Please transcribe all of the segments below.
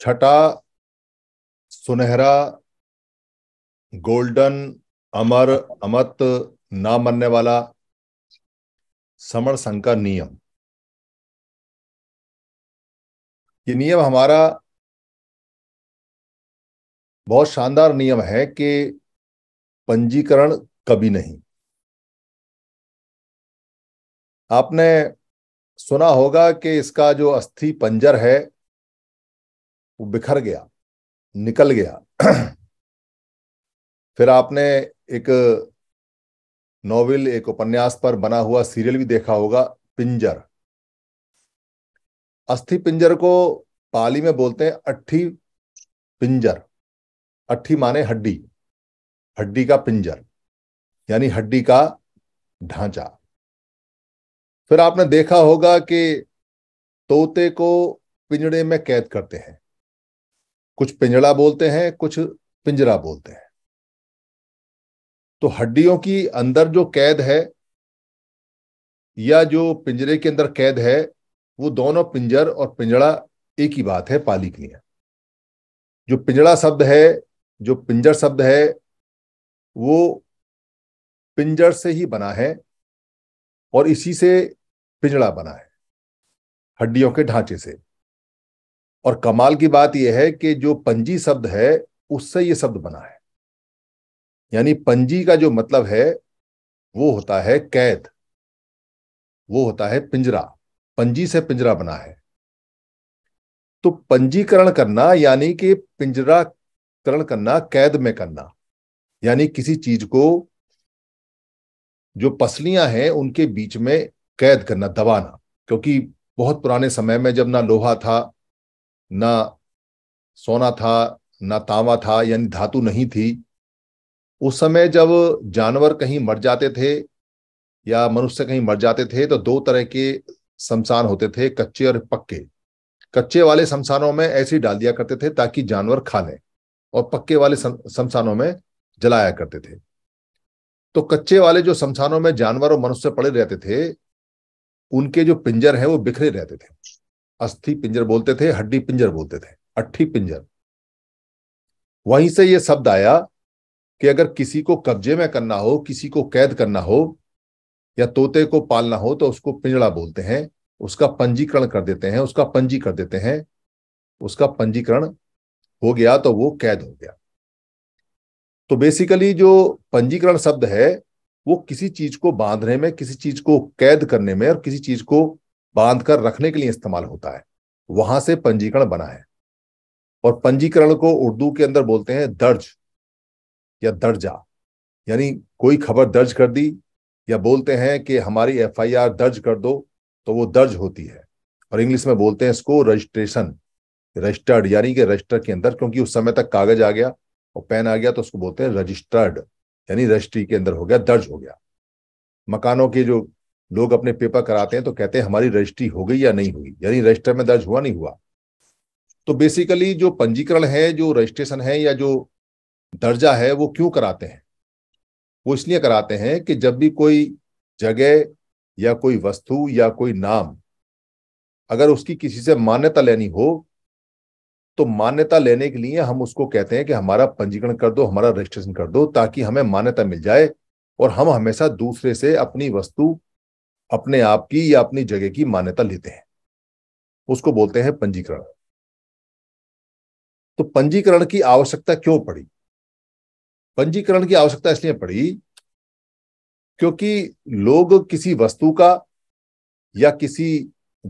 छठा सुनहरा गोल्डन अमर अमत ना मनने वाला समण संघ का नियम ये नियम हमारा बहुत शानदार नियम है कि पंजीकरण कभी नहीं आपने सुना होगा कि इसका जो अस्थि पंजर है वो बिखर गया निकल गया फिर आपने एक नॉवेल एक उपन्यास पर बना हुआ सीरियल भी देखा होगा पिंजर अस्थि पिंजर को पाली में बोलते हैं अट्ठी पिंजर अट्ठी माने हड्डी हड्डी का पिंजर यानी हड्डी का ढांचा फिर आपने देखा होगा कि तोते को पिंजड़े में कैद करते हैं कुछ पिंजड़ा बोलते हैं कुछ पिंजरा बोलते हैं तो हड्डियों की अंदर जो कैद है या जो पिंजरे के अंदर कैद है वो दोनों पिंजर और पिंजड़ा एक ही बात है पाली के लिए जो पिंजड़ा शब्द है जो पिंजर शब्द है वो पिंजर से ही बना है और इसी से पिंजड़ा बना है हड्डियों के ढांचे से और कमाल की बात यह है कि जो पंजी शब्द है उससे ये शब्द बना है यानी पंजी का जो मतलब है वो होता है कैद वो होता है पिंजरा पंजी से पिंजरा बना है तो पंजीकरण करना यानी कि पिंजराकरण करना कैद में करना यानी किसी चीज को जो पसलियां हैं उनके बीच में कैद करना दबाना क्योंकि बहुत पुराने समय में जब ना लोहा था ना सोना था ना तांबा था यानी धातु नहीं थी उस समय जब जानवर कहीं मर जाते थे या मनुष्य कहीं मर जाते थे तो दो तरह के शमशान होते थे कच्चे और पक्के कच्चे वाले शमशानों में ऐसे ही डाल दिया करते थे ताकि जानवर खा लें और पक्के वाले शमशानों में जलाया करते थे तो कच्चे वाले जो शमशानों में जानवर और मनुष्य पड़े रहते थे उनके जो पिंजर हैं वो बिखरे रहते थे अस्थि पिंजर बोलते थे हड्डी पिंजर बोलते थे अट्ठी पिंजर वहीं से यह शब्द आया कि अगर किसी को कब्जे में करना हो किसी को कैद करना हो या तोते को पालना हो तो उसको पिंजड़ा बोलते हैं उसका पंजीकरण कर देते हैं उसका पंजी कर देते हैं उसका पंजीकरण हो गया तो वो कैद हो गया तो बेसिकली जो पंजीकरण शब्द है वो किसी चीज को बांधने में किसी चीज को कैद करने में और किसी चीज को बांध कर रखने के लिए इस्तेमाल होता है वहां से पंजीकरण बना है और पंजीकरण को उर्दू के अंदर बोलते हैं दर्ज या दर्जा यानी कोई खबर दर्ज कर दी या बोलते हैं कि हमारी एफआईआर दर्ज कर दो तो वो दर्ज होती है और इंग्लिश में बोलते हैं इसको रजिस्ट्रेशन रजिस्टर्ड यानी कि रजिस्टर के अंदर क्योंकि उस समय तक कागज आ गया और पेन आ गया तो उसको बोलते हैं रजिस्टर्ड यानी रजिस्ट्री के अंदर हो गया दर्ज हो गया मकानों के जो लोग अपने पेपर कराते हैं तो कहते हैं हमारी रजिस्ट्री हो गई या नहीं हुई यानी रजिस्टर में दर्ज हुआ नहीं हुआ तो बेसिकली जो पंजीकरण है जो रजिस्ट्रेशन है या जो दर्जा है वो क्यों कराते हैं वो इसलिए कराते हैं कि जब भी कोई जगह या कोई वस्तु या कोई नाम अगर उसकी किसी से मान्यता लेनी हो तो मान्यता लेने के लिए हम उसको कहते हैं कि हमारा पंजीकरण कर दो हमारा रजिस्ट्रेशन कर दो ताकि हमें मान्यता मिल जाए और हम हमेशा दूसरे से अपनी वस्तु अपने आप की या अपनी जगह की मान्यता लेते हैं उसको बोलते हैं पंजीकरण तो पंजीकरण की आवश्यकता क्यों पड़ी पंजीकरण की आवश्यकता इसलिए पड़ी क्योंकि लोग किसी वस्तु का या किसी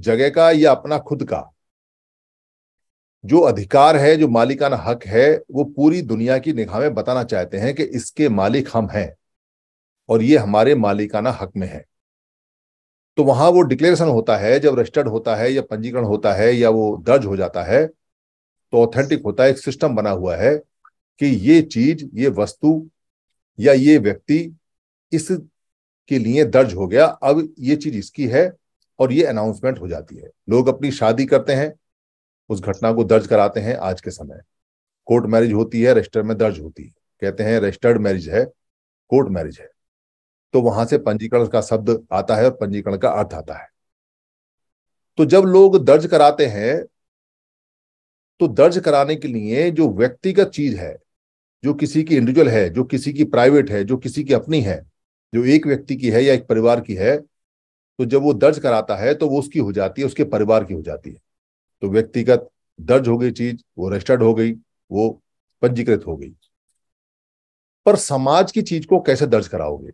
जगह का या अपना खुद का जो अधिकार है जो मालिकाना हक है वो पूरी दुनिया की निगाह में बताना चाहते हैं कि इसके मालिक हम हैं और ये हमारे मालिकाना हक में है तो वहां वो डिक्लेरेशन होता है जब रजिस्टर्ड होता है या पंजीकरण होता है या वो दर्ज हो जाता है तो ऑथेंटिक होता है एक सिस्टम बना हुआ है कि ये चीज ये वस्तु या ये व्यक्ति इस के लिए दर्ज हो गया अब ये चीज इसकी है और ये अनाउंसमेंट हो जाती है लोग अपनी शादी करते हैं उस घटना को दर्ज कराते हैं आज के समय कोर्ट मैरिज होती है रजिस्टर में दर्ज होती है कहते हैं रजिस्टर्ड मैरिज है कोर्ट मैरिज है तो वहां से पंजीकरण का शब्द आता है और पंजीकरण का अर्थ आता है तो जब लोग दर्ज कराते हैं तो दर्ज कराने के लिए जो व्यक्तिगत चीज है जो किसी की इंडिविजुअल है जो किसी की प्राइवेट है जो किसी की अपनी है जो एक व्यक्ति की है या एक परिवार की है तो जब वो दर्ज कराता है तो वो उसकी हो जाती है उसके परिवार की हो जाती है तो व्यक्तिगत दर्ज हो गई चीज वो रजिस्टर्ड हो गई वो पंजीकृत हो गई पर समाज की चीज को कैसे दर्ज कराओगे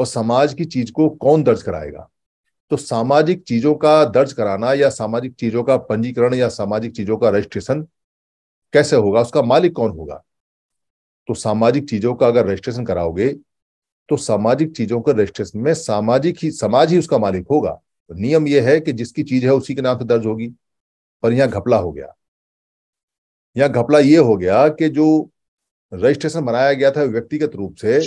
और समाज की चीज को कौन दर्ज कराएगा तो सामाजिक चीजों का दर्ज कराना या सामाजिक चीजों का पंजीकरण या सामाजिक चीजों का रजिस्ट्रेशन कैसे होगा उसका मालिक कौन होगा तो सामाजिक चीजों का अगर रजिस्ट्रेशन कराओगे तो सामाजिक चीजों के रजिस्ट्रेशन में सामाजिक ही समाज ही उसका मालिक होगा तो नियम यह है कि जिसकी चीज है उसी के नाम से दर्ज होगी पर यहां घपला हो गया यहां घपला यह हो गया कि जो रजिस्ट्रेशन बनाया गया था व्यक्तिगत रूप से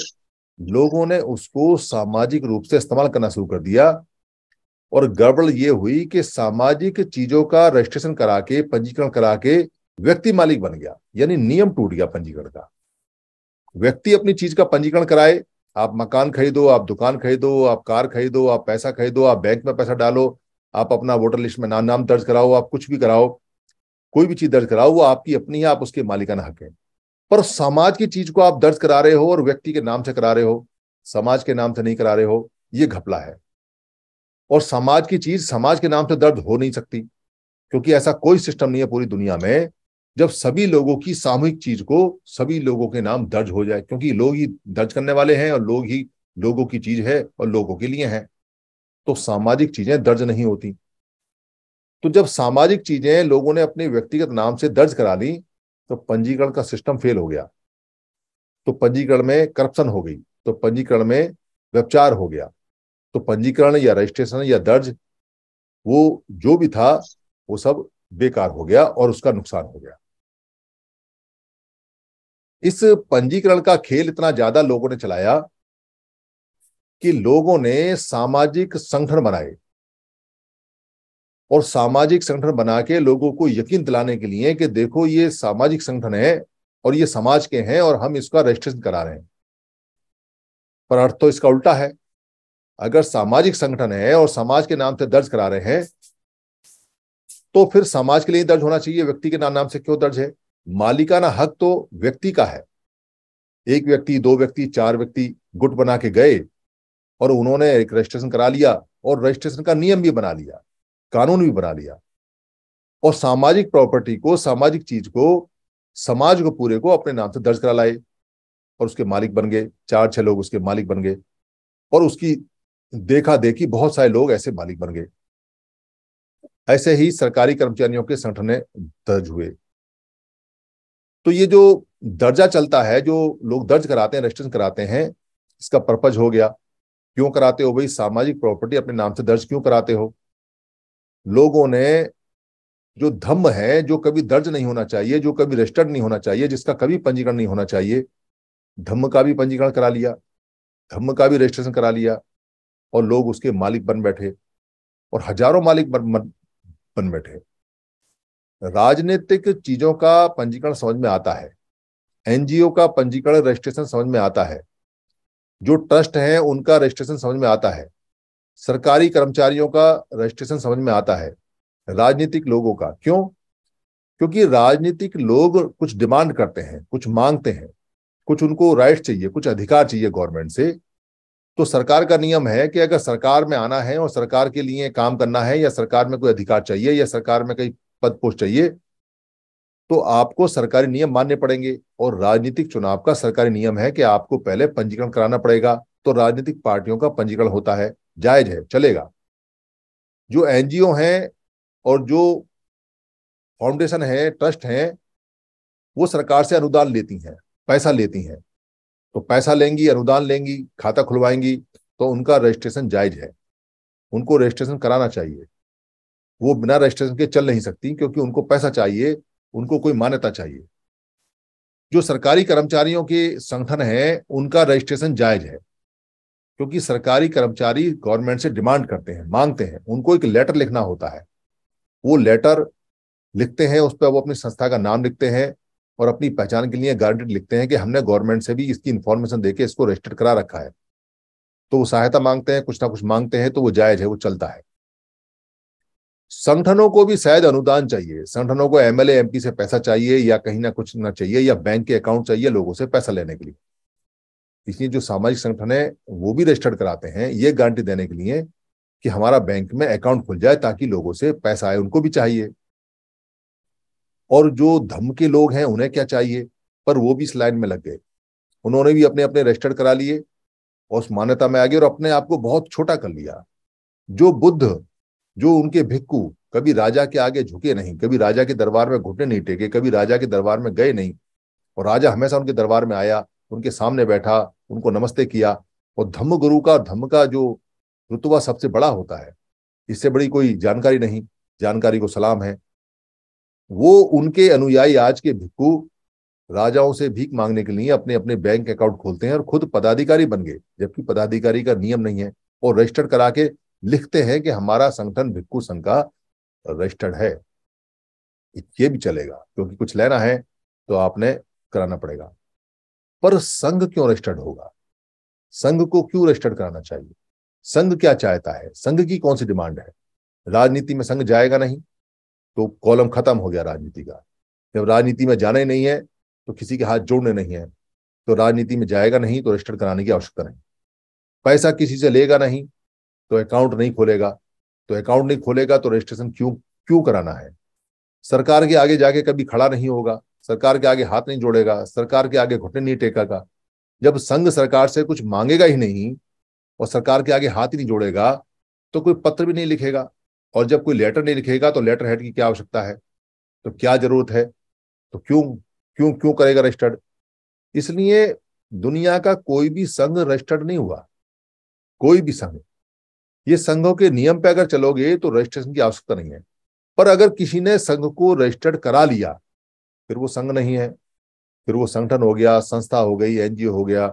लोगों ने उसको सामाजिक रूप से इस्तेमाल करना शुरू कर दिया और गड़बड़ ये हुई कि सामाजिक चीजों का रजिस्ट्रेशन करा के पंजीकरण करा के व्यक्ति मालिक बन गया यानी नियम टूट गया पंजीकरण का व्यक्ति अपनी चीज का पंजीकरण कराए आप मकान खरीदो आप दुकान खरीदो आप कार खरीदो आप पैसा खरीदो आप बैंक में पैसा डालो आप अपना वोटर लिस्ट में नाम नाम दर्ज कराओ आप कुछ भी कराओ कोई भी चीज दर्ज कराओ वो आपकी अपनी है आप उसके मालिकाना हक है पर समाज की चीज को आप दर्ज करा रहे हो और व्यक्ति के नाम से करा रहे हो समाज के नाम से नहीं करा रहे हो ये घपला है और समाज की चीज समाज के नाम से दर्ज हो नहीं सकती क्योंकि ऐसा कोई सिस्टम नहीं है पूरी दुनिया में जब सभी लोगों की सामूहिक चीज को सभी लोगों के नाम दर्ज हो जाए क्योंकि लोग ही दर्ज करने वाले हैं और लोग ही लोगों की चीज है और लोगों के लिए है तो सामाजिक चीजें दर्ज नहीं होती तो जब सामाजिक चीजें लोगों ने अपने व्यक्तिगत नाम से दर्ज करा ली तो पंजीकरण का सिस्टम फेल हो गया तो पंजीकरण में करप्शन हो गई तो पंजीकरण में व्यापचार हो गया तो पंजीकरण या रजिस्ट्रेशन या दर्ज वो जो भी था वो सब बेकार हो गया और उसका नुकसान हो गया इस पंजीकरण का खेल इतना ज्यादा लोगों ने चलाया कि लोगों ने सामाजिक संगठन बनाए और सामाजिक संगठन बना के लोगों को यकीन दिलाने के लिए कि देखो ये सामाजिक संगठन है और ये समाज के हैं और हम इसका रजिस्ट्रेशन करा रहे हैं पर अर्थ तो इसका उल्टा है अगर सामाजिक संगठन है और समाज के नाम से दर्ज करा रहे हैं तो फिर समाज के लिए दर्ज होना चाहिए व्यक्ति के नाम नाम से क्यों दर्ज है मालिकाना हक तो व्यक्ति का है एक व्यक्ति दो व्यक्ति चार व्यक्ति गुट बना के गए और उन्होंने एक रजिस्ट्रेशन करा लिया और रजिस्ट्रेशन का नियम भी बना लिया कानून भी बना लिया और सामाजिक प्रॉपर्टी को सामाजिक चीज को समाज को पूरे को अपने नाम से दर्ज करा लाए और उसके मालिक बन गए चार छह लोग उसके मालिक बन गए और उसकी देखा देखी बहुत सारे लोग ऐसे मालिक बन गए ऐसे ही सरकारी कर्मचारियों के संगठन दर्ज हुए तो ये जो दर्जा चलता है जो लोग दर्ज कराते हैं रजिस्ट्रेशन कराते हैं इसका पर्पज हो गया क्यों कराते हो भाई सामाजिक प्रॉपर्टी अपने नाम से दर्ज क्यों कराते हो लोगों ने जो धम्म है जो कभी दर्ज नहीं होना चाहिए जो कभी रजिस्टर्ड नहीं होना चाहिए जिसका कभी पंजीकरण नहीं होना चाहिए धम्म का भी पंजीकरण करा लिया धम्म का भी रजिस्ट्रेशन करा लिया और लोग उसके मालिक बन बैठे और हजारों मालिक बन, बन बैठे राजनीतिक चीजों का पंजीकरण समझ में आता है एनजीओ का पंजीकरण रजिस्ट्रेशन समझ में आता है जो ट्रस्ट हैं उनका रजिस्ट्रेशन समझ में आता है सरकारी कर्मचारियों का रजिस्ट्रेशन समझ में आता है राजनीतिक लोगों का क्यों क्योंकि राजनीतिक लोग कुछ डिमांड करते हैं कुछ मांगते हैं कुछ उनको राइट चाहिए कुछ अधिकार चाहिए गवर्नमेंट से तो सरकार का नियम है कि अगर सरकार में आना है और सरकार के लिए काम करना है या सरकार में कोई अधिकार चाहिए या सरकार में कई पद पोस्ट चाहिए तो आपको सरकारी नियम मानने पड़ेंगे और राजनीतिक चुनाव का सरकारी नियम है कि आपको पहले पंजीकरण कराना पड़ेगा तो राजनीतिक पार्टियों का पंजीकरण होता है जायज है चलेगा जो एनजीओ हैं और जो फाउंडेशन है ट्रस्ट हैं वो सरकार से अनुदान लेती हैं पैसा लेती हैं तो पैसा लेंगी अनुदान लेंगी खाता खुलवाएंगी तो उनका रजिस्ट्रेशन जायज है उनको रजिस्ट्रेशन कराना चाहिए वो बिना रजिस्ट्रेशन के चल नहीं सकती क्योंकि उनको पैसा चाहिए उनको कोई मान्यता चाहिए जो सरकारी कर्मचारियों के संगठन है उनका रजिस्ट्रेशन जायज है क्योंकि सरकारी कर्मचारी गवर्नमेंट से डिमांड करते हैं मांगते हैं उनको एक लेटर लिखना होता है वो लेटर लिखते हैं उस पर वो अपनी संस्था का नाम लिखते हैं और अपनी पहचान के लिए गारंटेड लिखते हैं कि हमने गवर्नमेंट से भी इसकी इन्फॉर्मेशन दे इसको रजिस्टर्ड करा रखा है तो वो सहायता मांगते हैं कुछ ना कुछ मांगते हैं तो वो जायज है वो चलता है संगठनों को भी शायद अनुदान चाहिए संगठनों को एमएलए एमपी से पैसा चाहिए या कहीं ना कुछ ना चाहिए या बैंक के अकाउंट चाहिए लोगों से पैसा लेने के लिए इसलिए जो सामाजिक संगठन है वो भी रजिस्टर्ड कराते हैं ये गारंटी देने के लिए कि हमारा बैंक में अकाउंट खुल जाए ताकि लोगों से पैसा आए उनको भी चाहिए और जो धम के लोग हैं उन्हें क्या चाहिए पर वो भी इस लाइन में लग गए उन्होंने भी अपने अपने रजिस्टर्ड करा लिए और उस मान्यता में आ गए और अपने आप को बहुत छोटा कर लिया जो बुद्ध जो उनके भिक्कू कभी राजा के आगे झुके नहीं कभी राजा के दरबार में घुटने नहीं टेके कभी राजा के दरबार में गए नहीं और राजा हमेशा उनके दरबार में आया उनके सामने बैठा उनको नमस्ते किया और धम्म गुरु का धम्म का जो रुतवा सबसे बड़ा होता है इससे बड़ी कोई जानकारी नहीं जानकारी को सलाम है वो उनके अनुयायी आज के भिक्कू राजाओं से भीख मांगने के लिए अपने अपने बैंक अकाउंट खोलते हैं और खुद पदाधिकारी बन गए जबकि पदाधिकारी का नियम नहीं है और रजिस्टर्ड करा के लिखते हैं कि हमारा संगठन भिक्खु संघ का रजिस्टर्ड है ये भी चलेगा क्योंकि कुछ लेना है तो आपने कराना पड़ेगा पर संघ क्यों रजिस्टर्ड होगा संघ को क्यों रजिस्टर्ड कराना चाहिए संघ क्या चाहता है संघ की कौन सी डिमांड है राजनीति में संघ जाएगा नहीं तो कॉलम खत्म हो गया राजनीति का जब राजनीति में जाना ही नहीं है तो किसी के हाथ जोड़ने नहीं है तो राजनीति में जाएगा नहीं तो रजिस्टर कराने की आवश्यकता नहीं पैसा किसी से लेगा नहीं तो अकाउंट नहीं खोलेगा तो अकाउंट नहीं खोलेगा तो रजिस्ट्रेशन क्यों क्यों कराना है सरकार के आगे जाके कभी खड़ा नहीं होगा सरकार के आगे हाथ नहीं जोड़ेगा सरकार के आगे घुटने नहीं टेकेगा जब संघ सरकार से कुछ मांगेगा ही नहीं और सरकार के आगे हाथ ही नहीं जोड़ेगा तो कोई पत्र भी नहीं लिखेगा और जब कोई लेटर नहीं लिखेगा तो लेटर हेड की क्या आवश्यकता है तो क्या जरूरत है तो क्यों क्यों क्यों करेगा रजिस्टर्ड इसलिए दुनिया का कोई भी संघ रजिस्टर्ड नहीं हुआ कोई भी संघ ये संघों के नियम पे अगर चलोगे तो रजिस्ट्रेशन की आवश्यकता नहीं है पर अगर किसी ने संघ को रजिस्टर्ड करा लिया फिर वो संघ नहीं है फिर वो संगठन हो गया संस्था हो गई एनजीओ हो गया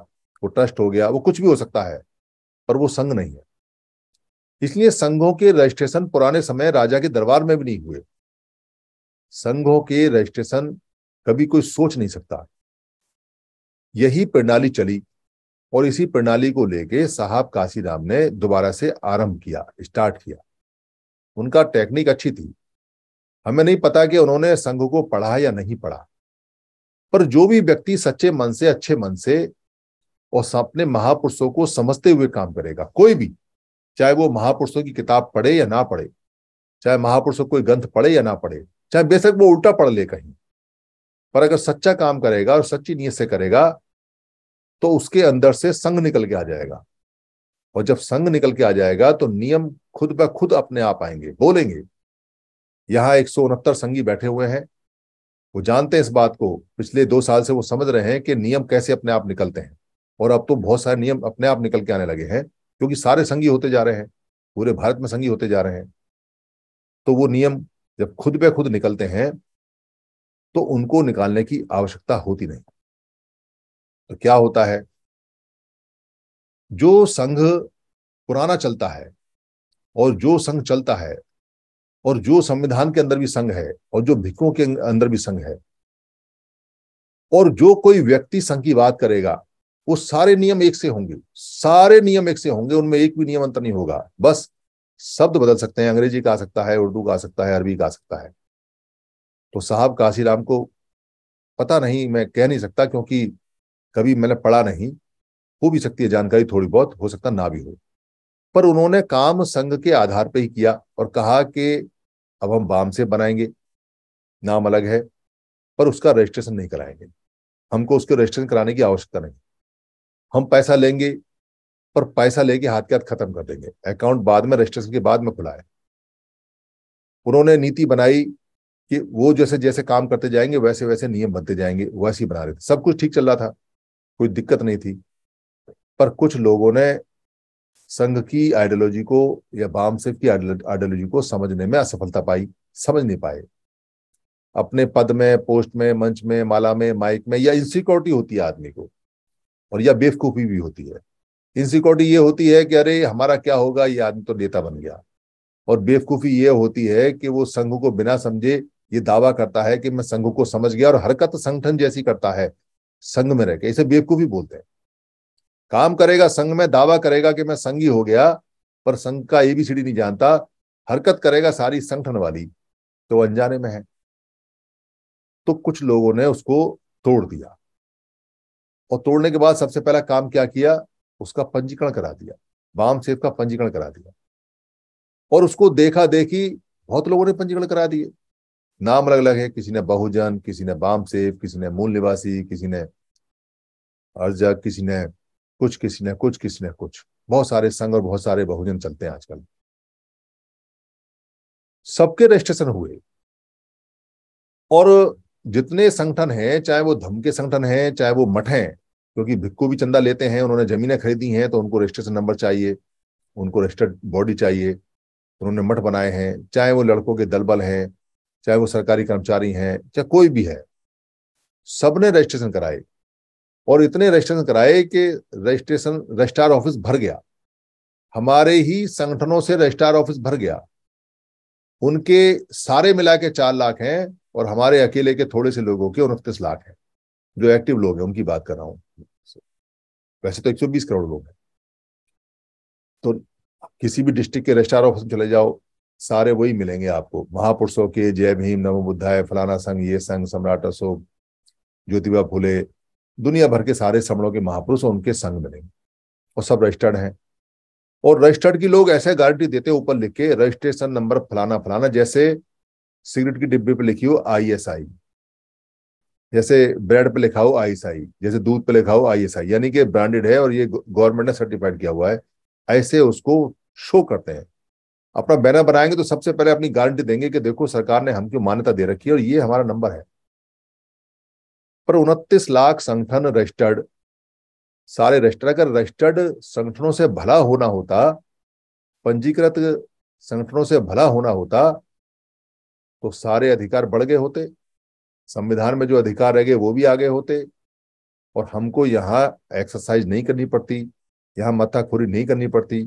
वो ट्रस्ट हो गया वो कुछ भी हो सकता है पर वो संघ नहीं है इसलिए संघों के रजिस्ट्रेशन पुराने समय राजा के दरबार में भी नहीं हुए संघों के रजिस्ट्रेशन कभी कोई सोच नहीं सकता यही प्रणाली चली और इसी प्रणाली को लेके साहब काशीराम ने दोबारा से आरंभ किया स्टार्ट किया उनका टेक्निक अच्छी थी हमें नहीं पता कि उन्होंने संघ को पढ़ा या नहीं पढ़ा पर जो भी व्यक्ति सच्चे मन से अच्छे मन से और अपने महापुरुषों को समझते हुए काम करेगा कोई भी चाहे वो महापुरुषों की किताब पढ़े या ना पढ़े चाहे महापुरुषों कोई ग्रंथ पढ़े या ना पढ़े चाहे बेशक वो उल्टा पढ़ ले कहीं पर अगर सच्चा काम करेगा और सच्ची नीयत से करेगा तो उसके अंदर से संघ निकल के आ जाएगा और जब संघ निकल के आ जाएगा तो नियम खुद ब खुद अपने आप आएंगे बोलेंगे यहाँ एक संगी बैठे हुए हैं वो जानते हैं इस बात को पिछले दो साल से वो समझ रहे हैं कि नियम कैसे अपने आप निकलते हैं और अब तो बहुत सारे नियम अपने आप निकल के आने लगे हैं क्योंकि सारे संगी होते जा रहे हैं पूरे भारत में संगी होते जा रहे हैं तो वो नियम जब खुद पे खुद निकलते हैं तो उनको निकालने की आवश्यकता होती नहीं तो क्या होता है जो संघ पुराना चलता है और जो संघ चलता है और जो संविधान के अंदर भी संघ है और जो भिक्खुओं के अंदर भी संघ है और जो कोई व्यक्ति संघ की बात करेगा वो सारे नियम एक से होंगे सारे नियम एक से होंगे उनमें एक भी नियम अंतर नहीं होगा बस शब्द बदल सकते हैं अंग्रेजी का आ सकता है उर्दू का आ सकता है अरबी का आ सकता है तो साहब काशीराम को पता नहीं मैं कह नहीं सकता क्योंकि कभी मैंने पढ़ा नहीं हो भी सकती है जानकारी थोड़ी बहुत हो सकता ना भी हो पर उन्होंने काम संघ के आधार पर ही किया और कहा कि अब हम वाम से बनाएंगे नाम अलग है पर उसका रजिस्ट्रेशन नहीं कराएंगे हमको उसके रजिस्ट्रेशन कराने की आवश्यकता नहीं हम पैसा लेंगे पर पैसा लेके हाथ के हाथ खत्म कर देंगे अकाउंट बाद में रजिस्ट्रेशन के बाद में खुला है उन्होंने नीति बनाई कि वो जैसे जैसे काम करते जाएंगे वैसे वैसे नियम बनते जाएंगे वैसे ही बना रहे थे सब कुछ ठीक चल रहा था कोई दिक्कत नहीं थी पर कुछ लोगों ने संघ की आइडियोलॉजी को या बाम सेफ की आइडियोलॉजी को समझने में असफलता पाई समझ नहीं पाए अपने पद में पोस्ट में मंच में माला में माइक में या इनसिक्योरिटी होती है आदमी को और या बेवकूफ़ी भी होती है इनसिक्योरिटी ये होती है कि अरे हमारा क्या होगा ये आदमी तो नेता बन गया और बेवकूफ़ी ये होती है कि वो संघ को बिना समझे ये दावा करता है कि मैं संघ को समझ गया और हरकत संगठन जैसी करता है संघ में रह के इसे बेवकूफ़ी बोलते हैं काम करेगा संघ में दावा करेगा कि मैं संघी हो गया पर संघ का एबीसीडी नहीं जानता हरकत करेगा सारी संगठन वाली तो अनजाने में है तो कुछ लोगों ने उसको तोड़ दिया और तोड़ने के बाद सबसे पहला काम क्या किया उसका पंजीकरण करा दिया वाम सेव का पंजीकरण करा दिया और उसको देखा देखी बहुत लोगों ने पंजीकरण करा दिए नाम अलग अलग है किसी ने बहुजन किसी ने वाम सेव किसी ने मूल निवासी किसी ने अर्जक किसी ने कुछ किसी ने कुछ किसी ने कुछ बहुत सारे संघ और बहुत सारे बहुजन चलते हैं आजकल सबके रजिस्ट्रेशन हुए और जितने संगठन हैं चाहे वो धम के संगठन हैं चाहे वो मठ हैं क्योंकि भिक्कू भी चंदा लेते हैं उन्होंने जमीनें खरीदी हैं तो उनको रजिस्ट्रेशन नंबर चाहिए उनको रजिस्टर्ड बॉडी चाहिए तो उन्होंने मठ बनाए हैं चाहे वो लड़कों के दलबल हैं चाहे वो सरकारी कर्मचारी हैं चाहे कोई भी है सबने रजिस्ट्रेशन कराए और इतने रजिस्ट्रेशन कराए कि रजिस्ट्रेशन रजिस्ट्रार ऑफिस भर गया हमारे ही संगठनों से रजिस्ट्रार ऑफिस भर गया उनके सारे मिला के चार लाख हैं और हमारे अकेले के थोड़े से लोगों के उनतीस लाख हैं जो एक्टिव लोग हैं उनकी बात कर रहा हूं वैसे तो एक करोड़ लोग हैं तो किसी भी डिस्ट्रिक्ट के रजिस्ट्रार ऑफिस में चले जाओ सारे वही मिलेंगे आपको महापुरुषों के जय भीम नमो बुद्धाय फलाना संघ ये संघ सम्राट अशोक ज्योतिबा फुले दुनिया भर के सारे समणों के महापुरुष उनके संग मिलेंगे और सब रजिस्टर्ड हैं और रजिस्टर्ड की लोग ऐसे गारंटी देते ऊपर लिख के रजिस्ट्रेशन नंबर फलाना फलाना जैसे सिगरेट की डिब्बे पे लिखी हो आईएसआई जैसे ब्रेड पे लिखा हो आईएसआई जैसे दूध पे लिखा हो आई एस आई यानी कि ब्रांडेड है और ये गवर्नमेंट ने सर्टिफाइड किया हुआ है ऐसे उसको शो करते हैं अपना बैनर बनाएंगे तो सबसे पहले अपनी गारंटी देंगे कि देखो सरकार ने हमको मान्यता दे रखी है और ये हमारा नंबर है पर उनतीस लाख संगठन रजिस्टर्ड सारे रजिस्टर अगर रजिस्टर्ड संगठनों से भला होना होता पंजीकृत संगठनों से भला होना होता तो सारे अधिकार बढ़ गए होते संविधान में जो अधिकार रह गए वो भी आगे होते और हमको यहाँ एक्सरसाइज नहीं करनी पड़ती यहाँ मथाखोरी नहीं करनी पड़ती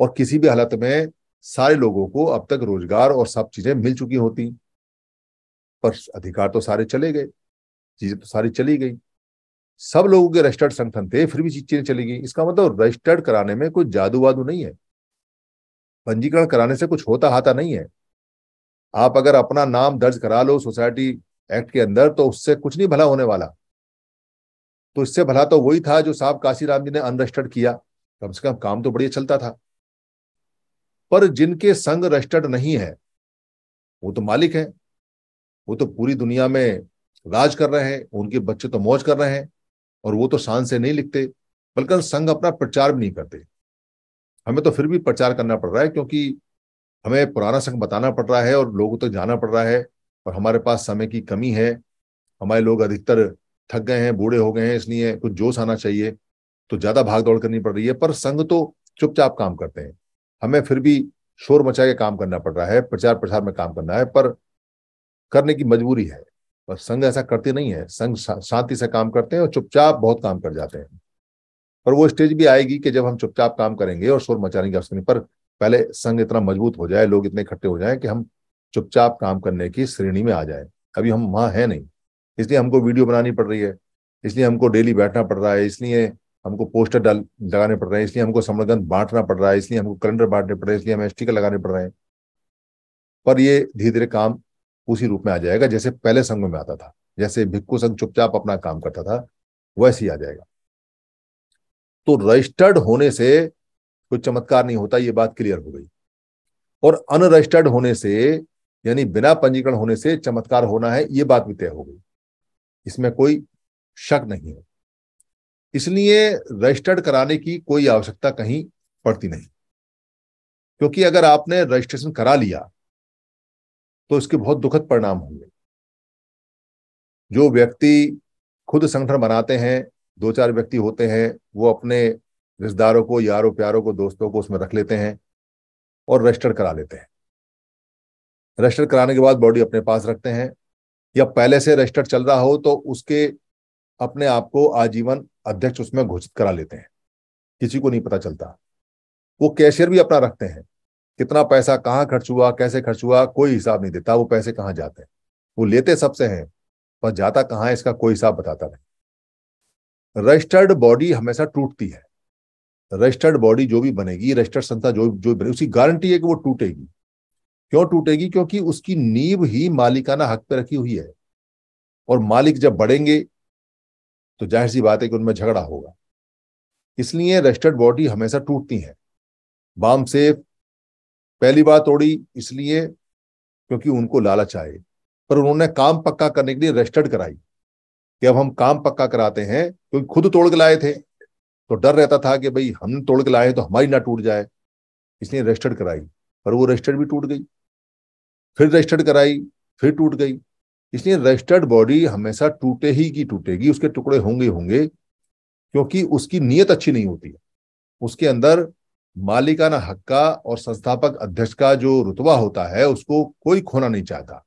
और किसी भी हालत में सारे लोगों को अब तक रोजगार और सब चीजें मिल चुकी होती पर अधिकार तो सारे चले गए चीजें तो सारी चली गई सब लोगों के रजिस्टर्ड संगठन थे फिर भी चीजें चली गई इसका मतलब रजिस्टर्ड कराने में कोई जादू वादू नहीं है पंजीकरण कराने से कुछ होता हाता नहीं है आप अगर अपना नाम दर्ज करा लो सोसाइटी एक्ट के अंदर तो उससे कुछ नहीं भला होने वाला तो इससे भला तो वही था जो साहब काशीराम जी ने अनरजिस्टर्ड किया कम से कम काम तो बढ़िया चलता था पर जिनके संग रजिस्टर्ड नहीं है वो तो मालिक है वो तो पूरी दुनिया में राज कर रहे हैं उनके बच्चे तो मौज कर रहे हैं और वो तो शान से नहीं लिखते बल्कि संघ अपना प्रचार भी नहीं करते हमें तो फिर भी प्रचार करना पड़ रहा है क्योंकि हमें पुराना संघ बताना पड़ रहा है और लोगों तक तो जाना पड़ रहा है और हमारे पास समय की कमी है हमारे लोग अधिकतर थक गए हैं बूढ़े हो गए हैं इसलिए कुछ जोश आना चाहिए तो ज्यादा भाग दौड़ करनी पड़ रही है पर संघ तो चुपचाप काम करते हैं हमें फिर भी शोर मचा के काम करना पड़ रहा है प्रचार प्रसार में काम करना है पर करने की मजबूरी है पर संघ ऐसा करते नहीं है संघ शांति से काम करते हैं और चुपचाप बहुत काम कर जाते हैं पर वो स्टेज भी आएगी कि जब हम चुपचाप काम करेंगे और शोर मचाने की पर पहले संघ इतना मजबूत हो जाए लोग इतने इकट्ठे हो जाए कि हम चुपचाप काम करने की श्रेणी में आ जाए अभी हम वहां है नहीं इसलिए हमको वीडियो बनानी पड़ रही है इसलिए हमको डेली बैठना पड़ रहा है इसलिए हमको पोस्टर डाल लगाने पड़ रहे हैं इसलिए हमको समरगंध बांटना पड़ रहा है इसलिए हमको कैलेंडर बांटने पड़ रहे हैं इसलिए हमें स्टिकर लगाने पड़ रहे हैं पर ये धीरे धीरे काम उसी रूप में आ जाएगा जैसे पहले संघ में आता था जैसे भिक्खु संघ चुपचाप अपना काम करता था वैसे ही आ जाएगा तो रजिस्टर्ड होने से कोई चमत्कार नहीं होता ये बात क्लियर हो गई और अनरजिस्टर्ड होने से यानी बिना पंजीकरण होने से चमत्कार होना है ये बात भी तय हो गई इसमें कोई शक नहीं है इसलिए रजिस्टर्ड कराने की कोई आवश्यकता कहीं पड़ती नहीं क्योंकि अगर आपने रजिस्ट्रेशन करा लिया तो इसके बहुत दुखद परिणाम होंगे जो व्यक्ति खुद संगठन बनाते हैं दो चार व्यक्ति होते हैं वो अपने रिश्तेदारों को यारों प्यारों को दोस्तों को उसमें रख लेते हैं और रजिस्टर करा लेते हैं रजिस्टर कराने के बाद बॉडी अपने पास रखते हैं या पहले से रजिस्टर चल रहा हो तो उसके अपने आप को आजीवन अध्यक्ष उसमें घोषित करा लेते हैं किसी को नहीं पता चलता वो कैशियर भी अपना रखते हैं कितना पैसा कहाँ खर्च हुआ कैसे खर्च हुआ कोई हिसाब नहीं देता वो पैसे कहाँ जाते हैं वो लेते सबसे हैं पर जाता कहाँ है इसका कोई हिसाब बताता नहीं रजिस्टर्ड बॉडी हमेशा टूटती है रजिस्टर्ड बॉडी जो भी बनेगी रजिस्टर्ड संस्था जो जो बनेगी उसकी गारंटी है कि वो टूटेगी क्यों टूटेगी क्योंकि उसकी नींव ही मालिकाना हक पे रखी हुई है और मालिक जब बढ़ेंगे तो जाहिर सी बात है कि उनमें झगड़ा होगा इसलिए रजिस्टर्ड बॉडी हमेशा टूटती है बाम सेफ पहली बार तोड़ी इसलिए क्योंकि उनको लालच आए पर उन्होंने काम पक्का करने के लिए रजिस्टर्ड कराई कि अब हम काम पक्का कराते हैं क्योंकि खुद तोड़ के लाए थे तो डर रहता था कि भाई हम तोड़ के लाए तो हमारी ना टूट जाए इसलिए रजिस्टर्ड कराई पर वो रजिस्टर्ड भी टूट गई फिर रजिस्टर्ड कराई फिर टूट गई इसलिए रजिस्टर्ड बॉडी हमेशा टूटे ही की टूटेगी उसके टुकड़े होंगे होंगे क्योंकि उसकी नीयत अच्छी नहीं होती उसके अंदर मालिकाना हक का और संस्थापक अध्यक्ष का जो रुतबा होता है उसको कोई खोना नहीं चाहता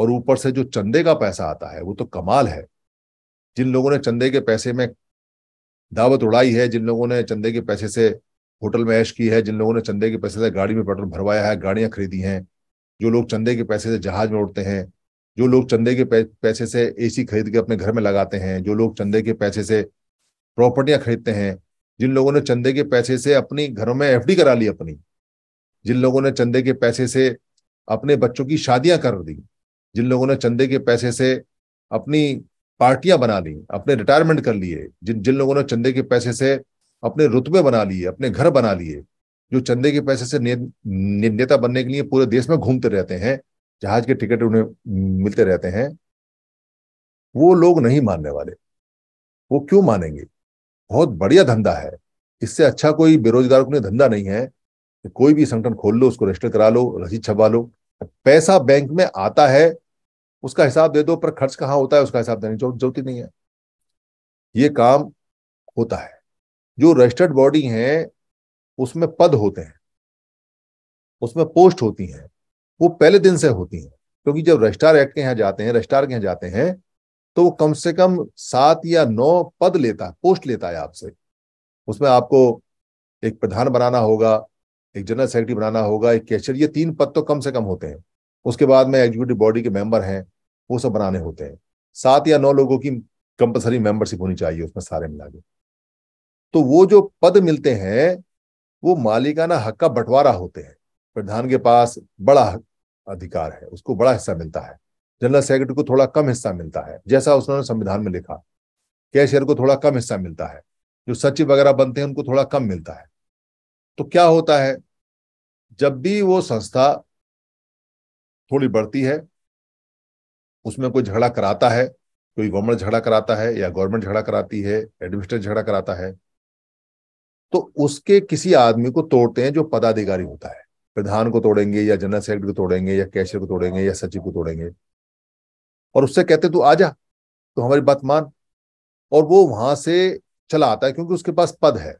और ऊपर से जो चंदे का पैसा आता है वो तो कमाल है जिन लोगों ने चंदे के पैसे में दावत उड़ाई है जिन लोगों ने चंदे के पैसे से होटल में ऐश की है जिन लोगों ने चंदे के पैसे से गाड़ी में पेट्रोल भरवाया है गाड़ियां खरीदी हैं जो लोग चंदे के पैसे से जहाज में उड़ते हैं जो लोग चंदे के पैसे से एसी खरीद के अपने घर में लगाते हैं जो लोग चंदे के पैसे से प्रॉपर्टियां खरीदते हैं जिन लोगों ने चंदे के पैसे से अपनी घरों में एफडी करा ली अपनी जिन लोगों ने चंदे के पैसे से अपने बच्चों की शादियां कर दी जिन लोगों ने चंदे के पैसे से अपनी पार्टियां बना ली अपने रिटायरमेंट कर लिए जिन जिन लोगों ने चंदे के पैसे से अपने रुतबे बना लिए अपने घर बना लिए जो चंदे के पैसे से ने, ने, नेता बनने के लिए पूरे देश में घूमते रहते हैं जहाज के टिकट उन्हें मिलते रहते हैं वो लोग नहीं मानने वाले वो क्यों मानेंगे बहुत बढ़िया धंधा है इससे अच्छा कोई बेरोजगार को धंधा नहीं है कोई भी संगठन खोल लो उसको रजिस्टर करा लो रसीद छपा लो पैसा बैंक में आता है उसका हिसाब दे दो पर खर्च कहाँ होता है उसका हिसाब देने की जरूरत ही नहीं है ये काम होता है जो रजिस्टर्ड बॉडी है उसमें पद होते हैं उसमें पोस्ट होती हैं वो पहले दिन से होती हैं क्योंकि जब रजिस्ट्रार एक्ट के यहाँ जाते हैं रजिस्ट्रार के यहाँ जाते हैं तो वो कम से कम सात या नौ पद लेता है पोस्ट लेता है आपसे उसमें आपको एक प्रधान बनाना होगा एक जनरल सेक्रेटरी बनाना होगा एक कैशियर ये तीन पद तो कम से कम होते हैं उसके बाद में एग्जीक्यूटिव बॉडी के मेंबर हैं वो सब बनाने होते हैं सात या नौ लोगों की कंपलसरी मेंबरशिप होनी चाहिए उसमें सारे मिला के तो वो जो पद मिलते हैं वो मालिकाना हक का बंटवारा होते हैं प्रधान के पास बड़ा अधिकार है उसको बड़ा हिस्सा मिलता है जनरल सेक्रेटरी को थोड़ा कम हिस्सा मिलता है जैसा उसने संविधान में लिखा कैशियर को थोड़ा कम हिस्सा मिलता है जो सचिव वगैरह बनते हैं उनको थोड़ा कम मिलता है तो क्या होता है जब भी वो संस्था थोड़ी बढ़ती है उसमें कोई झगड़ा कराता है कोई गवर्नमेंट झगड़ा कराता है या गवर्नमेंट झगड़ा कराती है एडमिनिस्ट्रेटर झगड़ा कराता है तो उसके किसी आदमी को तोड़ते हैं जो पदाधिकारी होता है प्रधान को तोड़ेंगे या जनरल सेक्रेटरी को तोड़ेंगे या कैशियर को तोड़ेंगे या सचिव को तोड़ेंगे और उससे कहते तू आ जा तो हमारी बात मान और वो वहां से चला आता है क्योंकि उसके पास पद है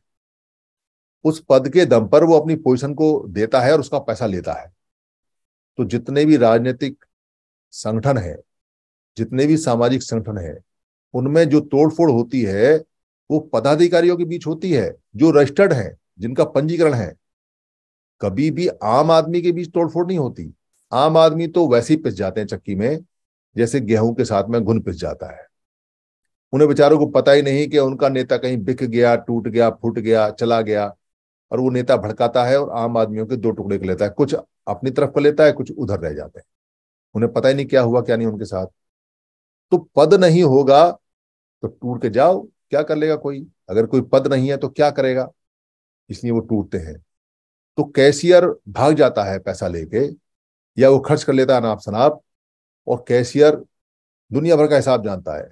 उस पद के दम पर वो अपनी पोजीशन को देता है और उसका पैसा लेता है तो जितने भी राजनीतिक संगठन है जितने भी सामाजिक संगठन है उनमें जो तोड़फोड़ होती है वो पदाधिकारियों के बीच होती है जो रजिस्टर्ड है जिनका पंजीकरण है कभी भी आम आदमी के बीच तोड़फोड़ नहीं होती आम आदमी तो वैसे ही पिस जाते हैं चक्की में जैसे गेहूं के साथ में घुन पिस जाता है उन्हें बेचारों को पता ही नहीं कि उनका नेता कहीं बिक गया टूट गया फूट गया चला गया और वो नेता भड़काता है और आम आदमियों के दो टुकड़े कर लेता है कुछ अपनी तरफ कर लेता है कुछ उधर रह जाते हैं उन्हें पता ही नहीं क्या हुआ क्या नहीं उनके साथ तो पद नहीं होगा तो टूट के जाओ क्या कर लेगा कोई अगर कोई पद नहीं है तो क्या करेगा इसलिए वो टूटते हैं तो कैशियर भाग जाता है पैसा लेके या वो खर्च कर लेता है नाप शनाप और कैशियर दुनिया भर का हिसाब जानता है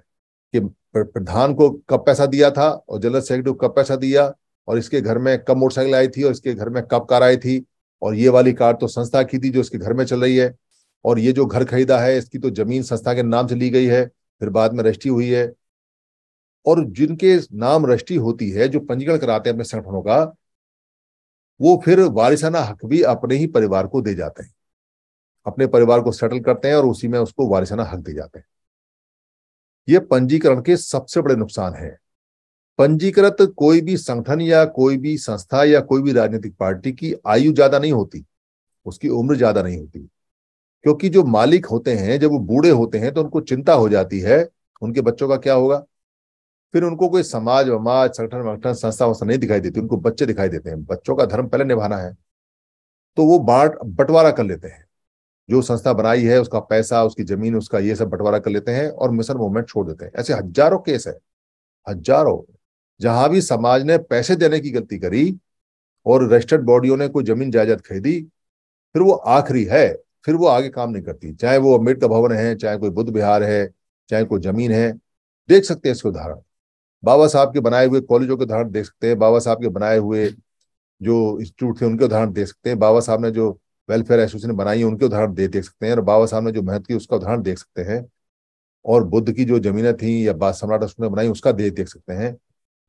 कि प्रधान को कब पैसा दिया था और जनरल सेक्रेटरी को कब पैसा दिया और इसके घर में कब मोटरसाइकिल आई थी और इसके घर में कब कार आई थी और ये वाली कार तो संस्था की थी जो इसके घर में चल रही है और ये जो घर खरीदा है इसकी तो जमीन संस्था के नाम से ली गई है फिर बाद में रजिस्ट्री हुई है और जिनके नाम रजिस्ट्री होती है जो पंजीकरण कराते हैं अपने संगठनों का वो फिर वारिसाना हक भी अपने ही परिवार को दे जाते हैं अपने परिवार को सेटल करते हैं और उसी में उसको वारिसाना हक दे जाते हैं ये पंजीकरण के सबसे बड़े नुकसान है पंजीकृत कोई भी संगठन या कोई भी संस्था या कोई भी राजनीतिक पार्टी की आयु ज्यादा नहीं होती उसकी उम्र ज्यादा नहीं होती क्योंकि जो मालिक होते हैं जब वो बूढ़े होते हैं तो उनको चिंता हो जाती है उनके बच्चों का क्या होगा फिर उनको कोई समाज वमाज संगठन वंगठन संस्था वस्था नहीं दिखाई देती उनको बच्चे दिखाई देते हैं बच्चों का धर्म पहले निभाना है तो वो बांट बंटवारा कर लेते हैं जो संस्था बनाई है उसका पैसा उसकी जमीन उसका ये सब बंटवारा कर लेते हैं और मिशन मूवमेंट छोड़ देते हैं ऐसे हजारों केस है हजारों जहां भी समाज ने पैसे देने की गलती करी और रजिस्टर्ड बॉडियों ने कोई जमीन जायदाद खरीदी फिर वो आखिरी है फिर वो आगे काम नहीं करती चाहे वो अम्बेडकर भवन है चाहे कोई बुद्ध बिहार है चाहे कोई जमीन है देख सकते हैं इसके उदाहरण बाबा साहब के बनाए हुए कॉलेजों के उदाहरण देख सकते हैं बाबा साहब के बनाए हुए जो इंस्टीट्यूट थे उनके उदाहरण देख सकते हैं बाबा साहब ने जो वेलफेयर एसोसिएशन बनाई है उनके उदाहरण दे देख सकते हैं और बाबा साहब ने जो मेहनत की उसका उदाहरण देख सकते हैं और बुद्ध की जो जमीनें थी या बाद सम्राट अशोक ने बनाई उसका देह देख सकते हैं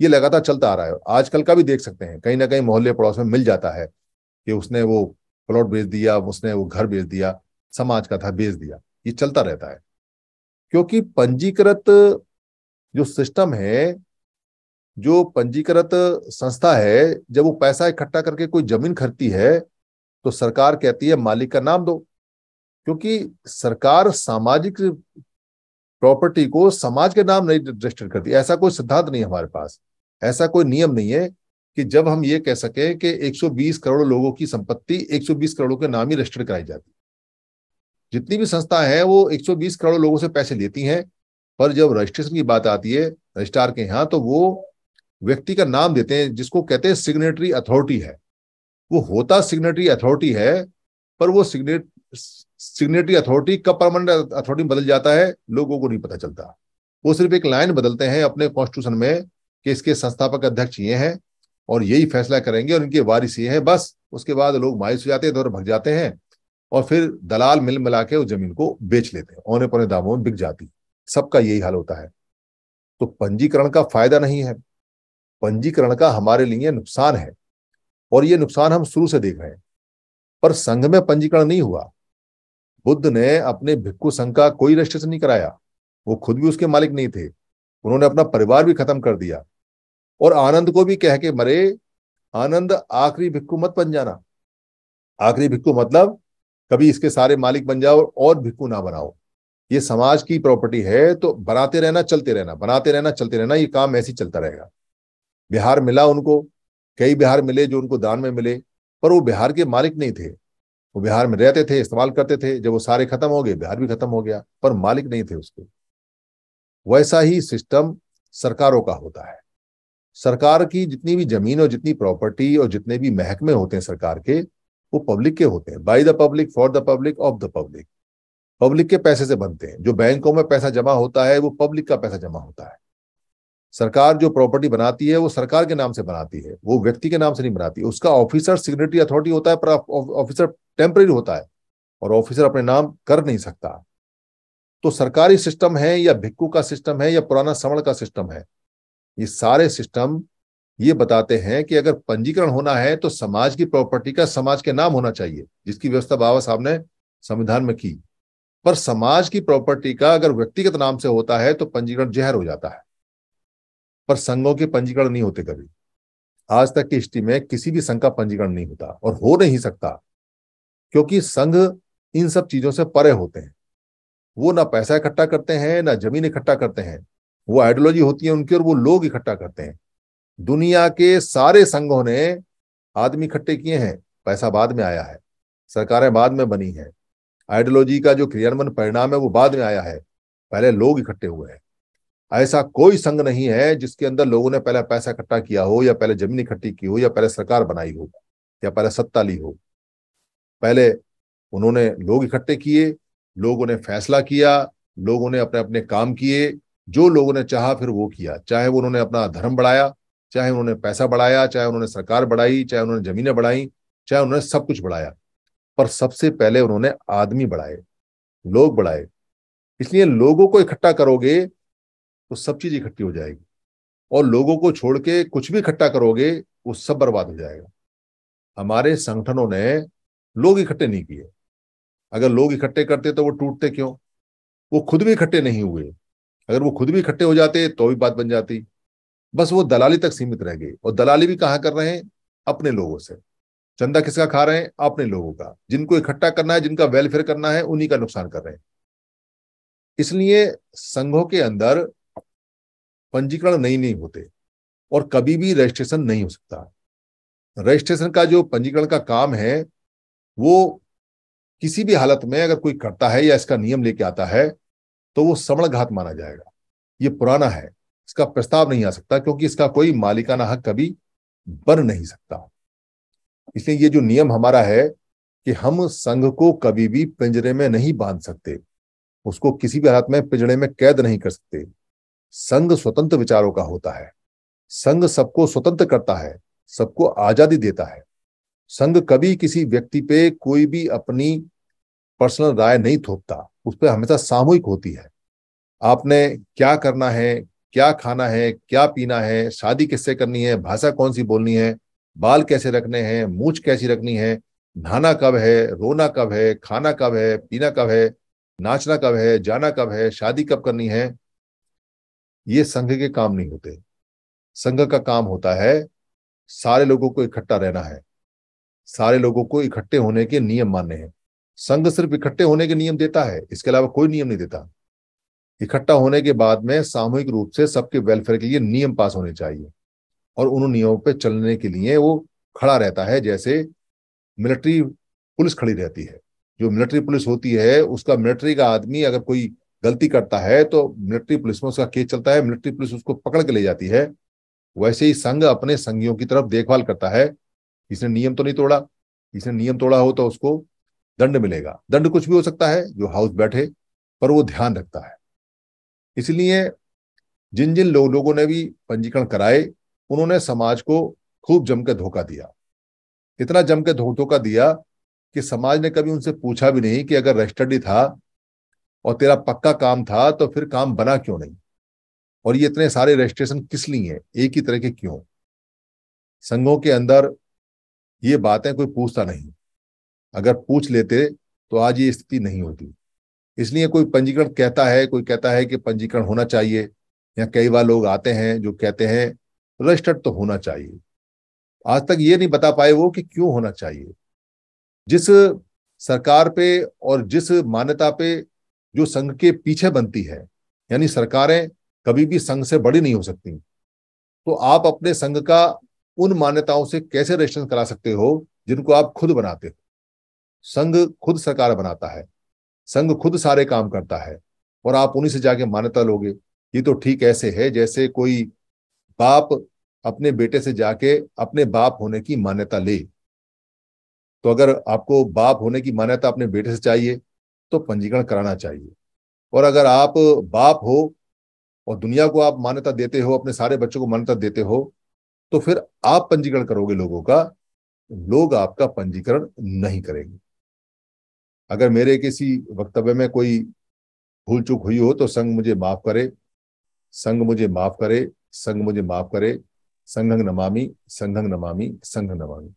ये लगातार चलता आ रहा है आजकल का भी देख सकते हैं कहीं ना कहीं मोहल्ले पड़ोस में मिल जाता है कि उसने वो प्लॉट बेच दिया उसने वो घर बेच दिया समाज का था बेच दिया ये चलता रहता है क्योंकि पंजीकृत जो सिस्टम है जो पंजीकृत संस्था है जब वो पैसा इकट्ठा करके कोई जमीन खरीदती है तो सरकार कहती है मालिक का नाम दो क्योंकि सरकार सामाजिक प्रॉपर्टी को समाज के नाम नहीं रजिस्टर करती ऐसा कोई सिद्धांत नहीं हमारे पास ऐसा कोई नियम नहीं है कि जब हम ये कह सकें कि 120 करोड़ लोगों की संपत्ति 120 करोड़ों के नाम ही रजिस्टर कराई जाती जितनी भी संस्था है वो 120 करोड़ लोगों से पैसे लेती हैं पर जब रजिस्ट्रेशन की बात आती है रजिस्ट्रार के यहाँ तो वो व्यक्ति का नाम देते हैं जिसको कहते हैं सिग्नेटरी अथॉरिटी है वो होता सिग्नेटरी अथॉरिटी है पर वो सिग्नेट सिग्नेटरी अथॉरिटी कब परमानेंट अथॉरिटी बदल जाता है लोगों को नहीं पता चलता वो सिर्फ एक लाइन बदलते हैं अपने कॉन्स्टिट्यूशन में कि इसके संस्थापक अध्यक्ष ये हैं और यही फैसला करेंगे और इनके वारिस ये हैं बस उसके बाद लोग मायूस हो जाते हैं दौर भग जाते हैं और फिर दलाल मिल मिला के उस जमीन को बेच लेते हैं औने पौने दामों में बिक जाती सबका यही हाल होता है तो पंजीकरण का फायदा नहीं है पंजीकरण का हमारे लिए नुकसान है और ये नुकसान हम शुरू से देख रहे हैं पर संघ में पंजीकरण नहीं हुआ बुद्ध ने अपने भिक्खु संघ का कोई रजिस्ट्रेशन नहीं कराया वो खुद भी उसके मालिक नहीं थे उन्होंने अपना परिवार भी खत्म कर दिया और आनंद को भी कह के मरे आनंद आखिरी भिक्खु मत बन जाना आखिरी भिक्खु मतलब कभी इसके सारे मालिक बन जाओ और भिक्खु ना बनाओ ये समाज की प्रॉपर्टी है तो बनाते रहना चलते रहना बनाते रहना चलते रहना ये काम ऐसे चलता रहेगा बिहार मिला उनको कई बिहार मिले जो उनको दान में मिले पर वो बिहार के मालिक नहीं थे वो बिहार में रहते थे इस्तेमाल करते थे जब वो सारे खत्म हो गए बिहार भी खत्म हो गया पर मालिक नहीं थे उसके वैसा ही सिस्टम सरकारों का होता है सरकार की जितनी भी जमीन और जितनी प्रॉपर्टी और जितने भी महकमे होते हैं सरकार के वो पब्लिक के होते हैं by the public for the public of the public public के पैसे से बनते हैं जो बैंकों में पैसा जमा होता है वो पब्लिक का पैसा जमा होता है सरकार जो प्रॉपर्टी बनाती है वो सरकार के नाम से बनाती है वो व्यक्ति के नाम से नहीं बनाती उसका ऑफिसर सिग्नेटरी अथॉरिटी होता है पर ऑफिसर टेम्परेरी होता है और ऑफिसर अपने नाम कर नहीं सकता तो सरकारी सिस्टम है या भिक्कू का सिस्टम है या पुराना समण का सिस्टम है ये सारे सिस्टम ये बताते हैं कि अगर पंजीकरण होना है तो समाज की प्रॉपर्टी का समाज के नाम होना चाहिए जिसकी व्यवस्था बाबा साहब ने संविधान में की पर समाज की प्रॉपर्टी का अगर व्यक्तिगत नाम से होता है तो पंजीकरण जहर हो जाता है पर संघों के पंजीकरण नहीं होते कभी आज तक की हिस्ट्री में किसी भी संघ का पंजीकरण नहीं होता और हो नहीं सकता क्योंकि संघ इन सब चीजों से परे होते हैं वो ना पैसा इकट्ठा करते हैं ना जमीन इकट्ठा करते हैं वो आइडियोलॉजी होती है उनकी और वो लोग इकट्ठा करते हैं दुनिया के सारे संघों ने आदमी इकट्ठे किए हैं पैसा बाद में आया है सरकारें बाद में बनी है आइडियोलॉजी का जो क्रियान्वयन परिणाम है वो बाद में आया है पहले लोग इकट्ठे हुए हैं ऐसा कोई संघ नहीं है जिसके अंदर लोगों ने पहले पैसा इकट्ठा किया हो या पहले जमीन इकट्ठी की हो या पहले सरकार बनाई हो या पहले सत्ता ली हो पहले उन्होंने लोग इकट्ठे किए लोगों ने फैसला किया लोगों ने अपने अपने काम किए जो लोगों ने चाहा फिर वो किया चाहे वो उन्होंने अपना धर्म बढ़ाया चाहे उन्होंने पैसा बढ़ाया चाहे उन्होंने सरकार बढ़ाई चाहे उन्होंने जमीनें बढ़ाई चाहे उन्होंने सब कुछ बढ़ाया पर सबसे पहले उन्होंने आदमी बढ़ाए लोग बढ़ाए इसलिए लोगों को इकट्ठा करोगे तो सब चीज इकट्ठी हो जाएगी और लोगों को छोड़ के कुछ भी इकट्ठा करोगे वो सब बर्बाद हो जाएगा हमारे संगठनों ने लोग इकट्ठे नहीं किए अगर लोग इकट्ठे करते तो वो टूटते क्यों वो खुद भी इकट्ठे नहीं हुए अगर वो खुद भी इकट्ठे हो जाते तो भी बात बन जाती बस वो दलाली तक सीमित रह गई और दलाली भी कहाँ कर रहे हैं अपने लोगों से चंदा किसका खा रहे हैं अपने लोगों का जिनको इकट्ठा करना है जिनका वेलफेयर करना है उन्हीं का नुकसान कर रहे हैं इसलिए संघों के अंदर पंजीकरण नहीं नहीं होते और कभी भी रजिस्ट्रेशन नहीं हो सकता रजिस्ट्रेशन का जो पंजीकरण का काम है वो किसी भी हालत में अगर कोई करता है या इसका नियम लेके आता है तो वो समण घात माना जाएगा ये पुराना है इसका प्रस्ताव नहीं आ सकता क्योंकि इसका कोई मालिकाना हक कभी बन नहीं सकता इसलिए ये जो नियम हमारा है कि हम संघ को कभी भी पिंजरे में नहीं बांध सकते उसको किसी भी हालत में पिंजरे में कैद नहीं कर सकते संघ स्वतंत्र विचारों का होता है संघ सबको स्वतंत्र करता है सबको आजादी देता है संघ कभी किसी व्यक्ति पे कोई भी अपनी पर्सनल राय नहीं थोपता उस पर हमेशा सामूहिक होती है आपने क्या करना है क्या खाना है क्या पीना है शादी किससे करनी है भाषा कौन सी बोलनी है बाल कैसे रखने हैं मूछ कैसी रखनी है नहाना कब है रोना कब है खाना कब है पीना कब है नाचना कब है जाना कब है शादी कब करनी है ये संघ के काम नहीं होते संघ का काम होता है सारे लोगों को इकट्ठा रहना है सारे लोगों को इकट्ठे होने के नियम मानने हैं संघ सिर्फ इकट्ठे होने के नियम देता है इसके अलावा कोई नियम नहीं देता इकट्ठा होने के बाद में सामूहिक रूप से सबके वेलफेयर के लिए नियम पास होने चाहिए और उन नियमों पर चलने के लिए वो खड़ा रहता है जैसे मिलिट्री पुलिस खड़ी रहती है जो मिलिट्री पुलिस होती है उसका मिलिट्री का आदमी अगर कोई गलती करता है तो मिलिट्री पुलिस में उसका केस चलता है मिलिट्री पुलिस उसको पकड़ के ले जाती है वैसे ही संघ अपने संघियों की तरफ देखभाल करता है इसने नियम तो नहीं तोड़ा इसने नियम तोड़ा हो तो उसको दंड मिलेगा दंड कुछ भी हो सकता है जो हाउस बैठे पर वो ध्यान रखता है इसलिए जिन जिन लो, लोगों ने भी पंजीकरण कराए उन्होंने समाज को खूब जमकर धोखा दिया इतना जमकर धोखा दिया कि समाज ने कभी उनसे पूछा भी नहीं कि अगर रजिस्टर्ड था और तेरा पक्का काम था तो फिर काम बना क्यों नहीं और ये इतने सारे रजिस्ट्रेशन किस लिए हैं एक ही तरह के क्यों संघों के अंदर ये बातें कोई पूछता नहीं अगर पूछ लेते तो आज ये स्थिति नहीं होती इसलिए कोई पंजीकरण कहता है कोई कहता है कि पंजीकरण होना चाहिए या कई बार लोग आते हैं जो कहते हैं रजिस्टर्ड तो होना चाहिए आज तक ये नहीं बता पाए वो कि क्यों होना चाहिए जिस सरकार पे और जिस मान्यता पे जो संघ के पीछे बनती है यानी सरकारें कभी भी संघ से बड़ी नहीं हो सकती तो आप अपने संघ का उन मान्यताओं से कैसे रजिस्ट्रेशन करा सकते हो जिनको आप खुद बनाते हो संघ खुद सरकार बनाता है संघ खुद सारे काम करता है और आप उन्हीं से जाके मान्यता लोगे ये तो ठीक ऐसे है जैसे कोई बाप अपने बेटे से जाके अपने बाप होने की मान्यता ले तो अगर आपको बाप होने की मान्यता अपने बेटे से चाहिए तो पंजीकरण कराना चाहिए और अगर आप बाप हो और दुनिया को आप मान्यता देते हो अपने सारे बच्चों को मान्यता देते हो तो फिर आप पंजीकरण करोगे लोगों का लोग आपका पंजीकरण नहीं करेंगे अगर मेरे किसी वक्तव्य में कोई भूल चूक हुई हो तो संघ मुझे माफ करे संघ मुझे माफ करे संघ मुझे माफ करे संघंग नमामि संघंग नमामि संघ नमामि